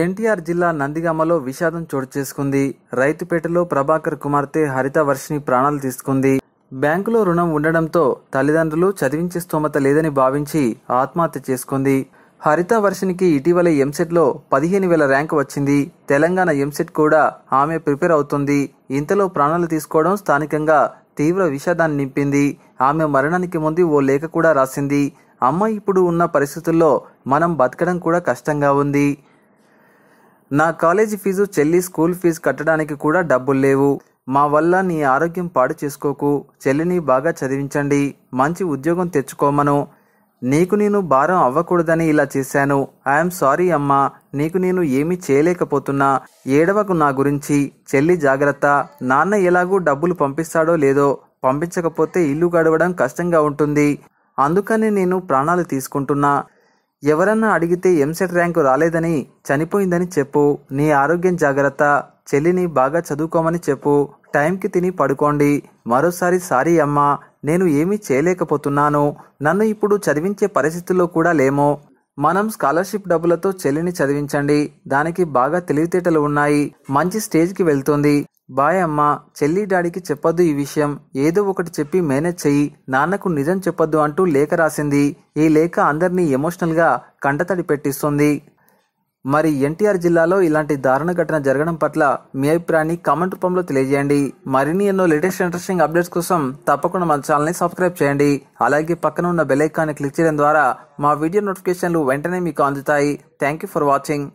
ఎన్టీఆర్ జిల్లా నందిగామలో విషాదం చోటు చేసుకుంది రైతుపేటలో ప్రభాకర్ కుమార్తె హరిత వర్షిని ప్రాణాలు తీసుకుంది బ్యాంకులో రుణం ఉండడంతో తల్లిదండ్రులు చదివించే స్తోమత లేదని భావించి ఆత్మహత్య చేసుకుంది హరిత వర్షినికి ఇటీవల ఎంసెట్లో పదిహేను వేల ర్యాంక్ వచ్చింది తెలంగాణ ఎంసెట్ కూడా ఆమె ప్రిపేర్ అవుతుంది ఇంతలో ప్రాణాలు తీసుకోవడం స్థానికంగా తీవ్ర విషాదాన్ని నింపింది ఆమె మరణానికి ముందు ఓ లేఖ కూడా రాసింది అమ్మ ఇప్పుడు ఉన్న పరిస్థితుల్లో మనం బతకడం కూడా కష్టంగా ఉంది నా కాలేజీ ఫీజు చెల్లి స్కూల్ ఫీజు కట్టడానికి కూడా డబ్బులు లేవు మా వల్ల నీ ఆరోగ్యం పాడు చేసుకోకు చెల్లిని బాగా చదివించండి మంచి ఉద్యోగం తెచ్చుకోమను నీకు నేను భారం అవ్వకూడదని ఇలా చేశాను ఐఎమ్ సారీ అమ్మా నీకు నేను ఏమీ చేయలేకపోతున్నా ఏడవకు నా గురించి చెల్లి జాగ్రత్త నాన్న ఎలాగూ డబ్బులు పంపిస్తాడో లేదో పంపించకపోతే ఇల్లు గడవడం కష్టంగా ఉంటుంది అందుకని నేను ప్రాణాలు తీసుకుంటున్నా ఎవరన్నా అడిగితే ఎంసెట్ ర్యాంకు రాలేదని చనిపోయిందని చెప్పు నీ ఆరోగ్యం జాగ్రత్త చెల్లిని బాగా చదువుకోమని చెప్పు టైంకి తిని పడుకోండి మరోసారి సారీ అమ్మా నేను ఏమీ చేయలేకపోతున్నాను నన్ను ఇప్పుడు చదివించే పరిస్థితుల్లో కూడా లేము మనం స్కాలర్షిప్ డబ్బులతో చెల్లిని చదివించండి దానికి బాగా తెలివితేటలు ఉన్నాయి మంచి స్టేజ్కి వెళ్తుంది బాయ్ అమ్మా చెల్లి డాడీకి చెప్పొద్దు ఈ విషయం ఏదో ఒకటి చెప్పి మేనేజ్ చెయ్యి నాన్నకు నిజం చెప్పొద్దు అంటూ లేఖ రాసింది ఈ లేఖ అందరినీ ఎమోషనల్గా కంటతడి పెట్టిస్తుంది మరి ఎన్టీఆర్ జిల్లాలో ఇలాంటి దారుణ ఘటన జరగడం పట్ల మీ అభిప్రాయాన్ని కామెంట్ రూపంలో తెలియజేయండి మరిన్ని ఎన్నో లేటెస్ట్ ఇంట్రెస్టింగ్ అప్డేట్స్ కోసం తప్పకుండా మన ఛానల్ని సబ్స్క్రైబ్ చేయండి అలాగే పక్కన ఉన్న బెల్ ఐకాన్ని క్లిక్ చేయడం ద్వారా మా వీడియో నోటిఫికేషన్లు వెంటనే మీకు అందుతాయి థ్యాంక్ యూ ఫర్ వాచింగ్